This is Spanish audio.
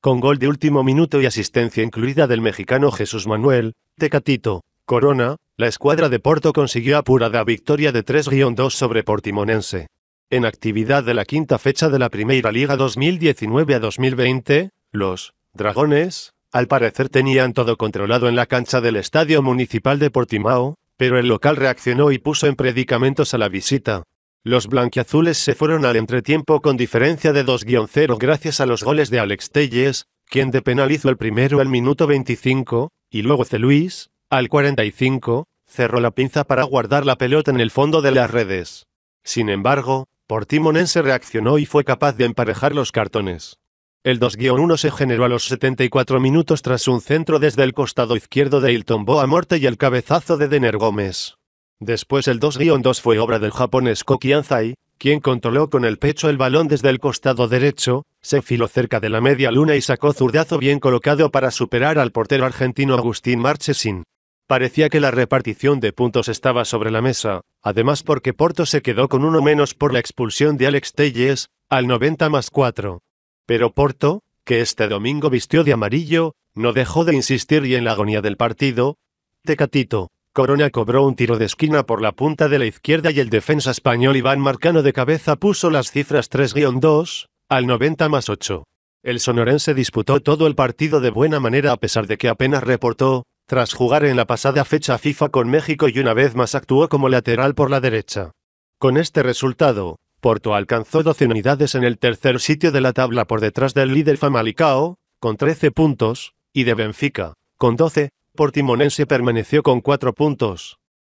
con gol de último minuto y asistencia incluida del mexicano Jesús Manuel, Tecatito, Corona, la escuadra de Porto consiguió apurada victoria de 3-2 sobre Portimonense. En actividad de la quinta fecha de la Primera Liga 2019 a 2020, los Dragones, al parecer tenían todo controlado en la cancha del Estadio Municipal de Portimao, pero el local reaccionó y puso en predicamentos a la visita. Los blanquiazules se fueron al entretiempo con diferencia de 2-0 gracias a los goles de Alex Telles, quien de hizo el primero al minuto 25, y luego C. Luis, al 45, cerró la pinza para guardar la pelota en el fondo de las redes. Sin embargo, Portimonense reaccionó y fue capaz de emparejar los cartones. El 2-1 se generó a los 74 minutos tras un centro desde el costado izquierdo de Hilton Boa Morte y el cabezazo de Denner Gómez. Después el 2-2 fue obra del japonés Koki Anzai, quien controló con el pecho el balón desde el costado derecho, se filó cerca de la media luna y sacó zurdazo bien colocado para superar al portero argentino Agustín Marchesin. Parecía que la repartición de puntos estaba sobre la mesa, además porque Porto se quedó con uno menos por la expulsión de Alex Telles, al 90 más 4. Pero Porto, que este domingo vistió de amarillo, no dejó de insistir y en la agonía del partido, Tecatito, Corona cobró un tiro de esquina por la punta de la izquierda y el defensa español Iván Marcano de cabeza puso las cifras 3-2, al 90 más 8. El sonorense disputó todo el partido de buena manera a pesar de que apenas reportó, tras jugar en la pasada fecha FIFA con México y una vez más actuó como lateral por la derecha. Con este resultado, Porto alcanzó 12 unidades en el tercer sitio de la tabla por detrás del líder Famalicao, con 13 puntos, y de Benfica, con 12, Portimonense permaneció con cuatro puntos.